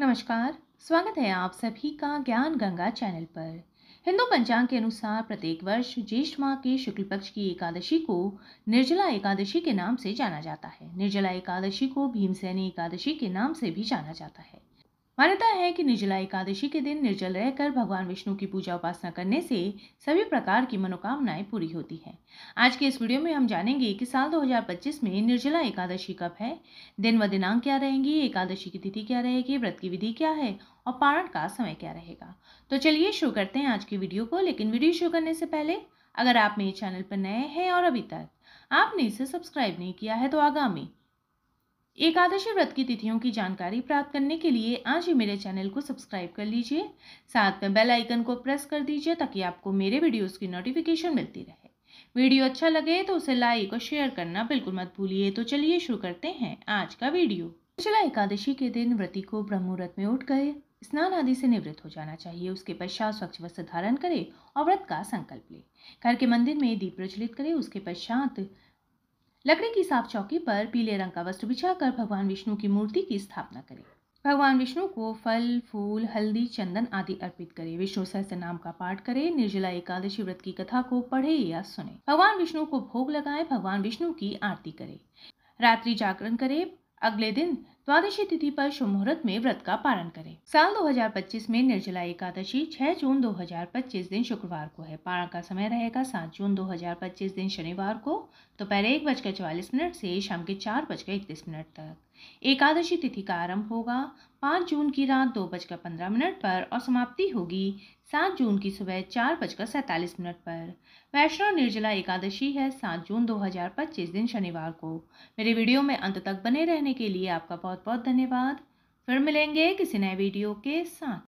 नमस्कार स्वागत है आप सभी का ज्ञान गंगा चैनल पर हिंदू पंचांग के अनुसार प्रत्येक वर्ष ज्येष्ठ माह के शुक्ल पक्ष की एकादशी को निर्जला एकादशी के नाम से जाना जाता है निर्जला एकादशी को भीमसेनी एकादशी के नाम से भी जाना जाता है मान्यता है कि निर्जला एकादशी के दिन निर्जल रहकर भगवान विष्णु की पूजा उपासना करने से सभी प्रकार की मनोकामनाएं पूरी होती है आज के इस वीडियो में हम जानेंगे कि साल 2025 में निर्जला एकादशी कब है दिन व दिनांक क्या रहेंगी एकादशी की तिथि क्या रहेगी व्रत की विधि क्या है और पारण का समय क्या रहेगा तो चलिए शुरू करते हैं आज की वीडियो को लेकिन वीडियो शुरू करने से पहले अगर आप मेरे चैनल पर नए हैं और अभी तक आपने इसे सब्सक्राइब नहीं किया है तो आगामी एकादशी व्रत की तिथियों की जानकारी प्राप्त करने के लिए आज ही मेरे चैनल को सब्सक्राइब कर लीजिए साथ में बेल आइकन को प्रेस कर दीजिए ताकि आपको मेरे वीडियोस की नोटिफिकेशन मिलती रहे वीडियो अच्छा लगे तो उसे लाइक और शेयर करना बिल्कुल मत भूलिए तो चलिए शुरू करते हैं आज का वीडियो चला एकादशी के दिन व्रती को ब्रह्मूर्त में उठ गए स्नान आदि से निवृत्त हो जाना चाहिए उसके पश्चात स्वच्छ वस्त्र धारण करें और व्रत का संकल्प लें घर के मंदिर में दीप प्रज्वलित करें उसके पश्चात लकड़ी की साफ चौकी पर पीले रंग का वस्त्र बिछाकर भगवान विष्णु की मूर्ति की स्थापना करें भगवान विष्णु को फल फूल हल्दी चंदन आदि अर्पित करें विष्णु सहस्त्र नाम का पाठ करें निर्जला एकादशी व्रत की कथा को पढ़े या सुने भगवान विष्णु को भोग लगाएं भगवान विष्णु की आरती करें रात्रि जागरण करें अगले दिन द्वादशी तिथि पर शुभ मुहूर्त में व्रत का पालन करें साल 2025 में निर्जला एकादशी 6 जून 2025 दिन शुक्रवार को है पारण का समय रहेगा 7 जून 2025 दिन शनिवार को दोपहर तो एक बजकर चवालीस मिनट से शाम के चार बजकर इकतीस मिनट तक एकादशी तिथि का आरंभ होगा पाँच जून की रात दो बजकर पंद्रह मिनट पर और समाप्ति होगी सात जून की सुबह चार बजकर सैंतालीस मिनट पर वैष्णव निर्जला एकादशी है सात जून 2025 दिन शनिवार को मेरे वीडियो में अंत तक बने रहने के लिए आपका बहुत बहुत बहुत धन्यवाद फिर मिलेंगे किसी नए वीडियो के साथ